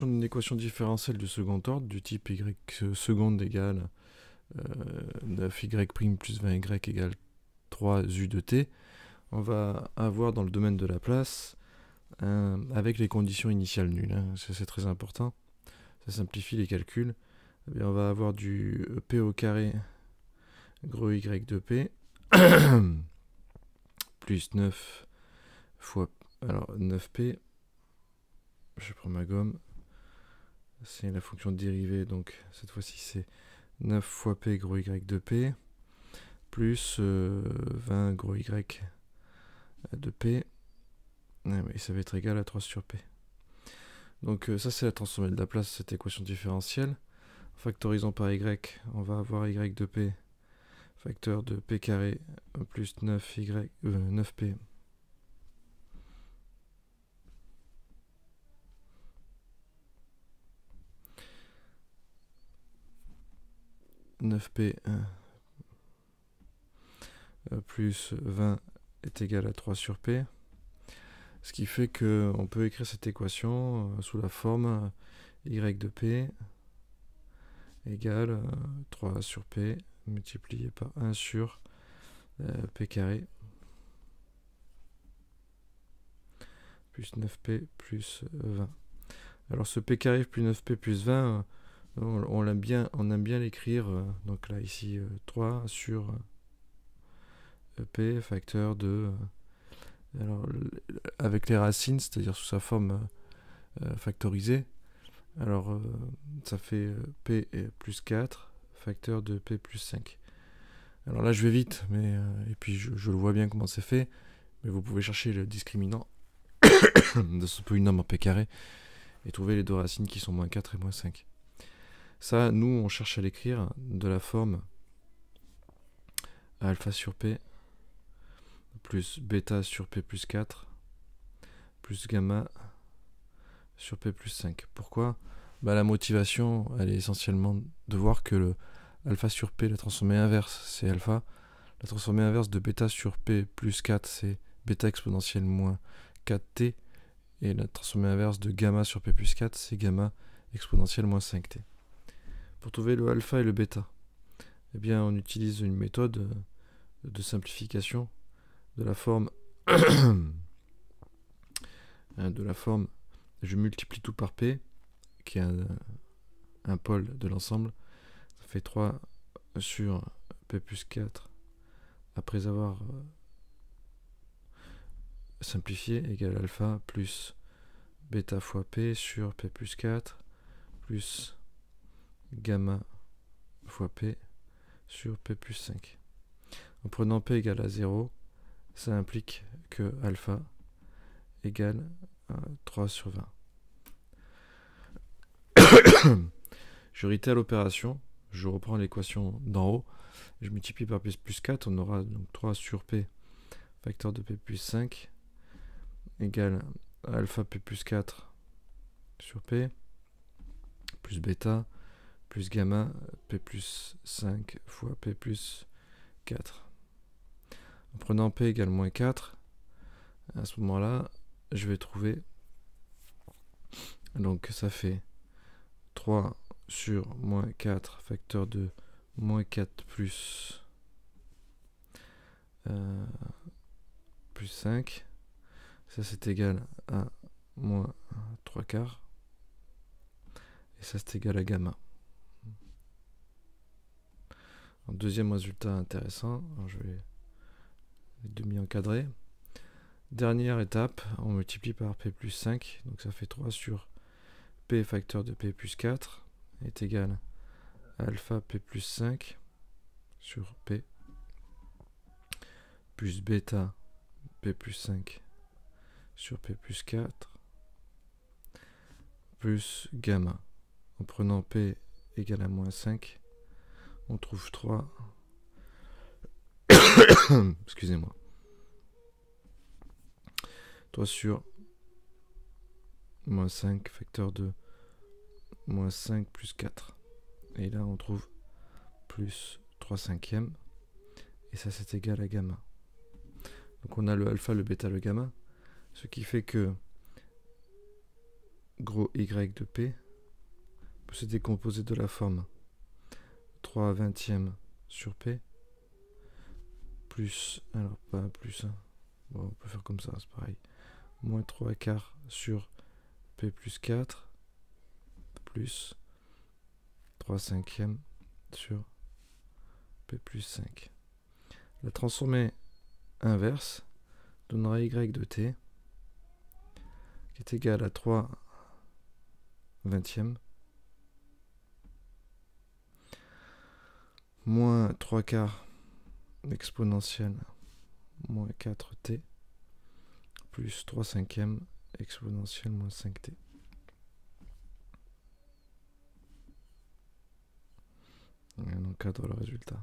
Une équation différentielle du second ordre du type y seconde égale 9y' euh, plus 20y égale 3u de t, on va avoir dans le domaine de la place, avec les conditions initiales nulles, hein, ça c'est très important, ça simplifie les calculs, eh bien, on va avoir du euh, p au carré gros y de p plus 9 fois alors 9p, je prends ma gomme, c'est la fonction dérivée, donc cette fois-ci c'est 9 fois p gros y de p, plus 20 euh, gros y de p, et ah, ça va être égal à 3 sur p. Donc euh, ça c'est la transformée de la Laplace, cette équation différentielle. En factorisant par y, on va avoir y de p facteur de p carré plus 9y, 9p euh, 9p euh, plus 20 est égal à 3 sur p. Ce qui fait que on peut écrire cette équation euh, sous la forme euh, y de p égale 3 sur p multiplié par 1 sur p carré plus 9p plus 20. Alors ce p carré plus 9p plus 20, on, aime bien, on aime bien l'écrire, euh, donc là ici 3 euh, sur euh, p facteur de... avec les racines, c'est-à-dire sous sa forme factorisée, alors ça fait P plus 4, facteur de P plus 5. Alors là je vais vite, mais et puis je, le vois bien comment c'est fait, mais vous pouvez chercher le discriminant de ce polynôme en P carré et trouver les deux racines qui sont moins 4 et moins 5. Ça, nous, on cherche à l'écrire de la forme alpha sur p plus bêta sur p plus 4 plus gamma sur p plus 5. Pourquoi bah, La motivation, elle est essentiellement de voir que le alpha sur p, la transformée inverse, c'est alpha. La transformée inverse de bêta sur p plus 4, c'est bêta exponentielle moins 4t. Et la transformée inverse de gamma sur p plus 4, c'est gamma exponentielle moins 5t pour trouver le alpha et le bêta Eh bien, on utilise une méthode euh, de simplification de la forme hein, de la forme je multiplie tout par p qui est un, un pôle de l'ensemble ça fait 3 sur p plus 4 après avoir euh, simplifié égale alpha plus bêta fois p sur p plus 4 plus gamma fois P sur P plus 5. En prenant P égale à 0, ça implique que alpha égale à 3 sur 20. je réitère l'opération, je reprends l'équation d'en haut, je multiplie par P plus 4, on aura donc 3 sur P facteur de P plus 5 égale alpha P plus 4 sur P plus bêta plus gamma P plus 5 fois P plus 4. En prenant P égale moins 4, à ce moment-là, je vais trouver. Donc ça fait 3 sur moins 4 facteur de moins 4 plus, euh, plus 5. Ça c'est égal à moins 3 quarts. Et ça c'est égal à gamma deuxième résultat intéressant. Hein, je vais les demi-encadrer. Dernière étape, on multiplie par P plus 5, donc ça fait 3 sur P facteur de P plus 4 est égal à alpha P plus 5 sur P plus bêta P plus 5 sur P plus 4 plus gamma en prenant P égale à moins 5 on trouve 3. Excusez-moi. 3 sur moins 5, facteur de moins 5 plus 4. Et là, on trouve plus 3 cinquièmes. Et ça, c'est égal à gamma. Donc on a le alpha, le bêta, le gamma. Ce qui fait que gros y de p peut se décomposer de la forme 3 vingtièmes sur P, plus, alors pas plus, hein. on peut faire comme ça, c'est pareil, moins 3 quarts sur P plus 4, plus 3 cinquièmes sur P plus 5. La transformée inverse donnera y de t qui est égal à 3 vingtièmes moins 3 quarts exponentielle moins 4t plus 3 cinquièmes exponentielle moins 5t. on encadre le résultat.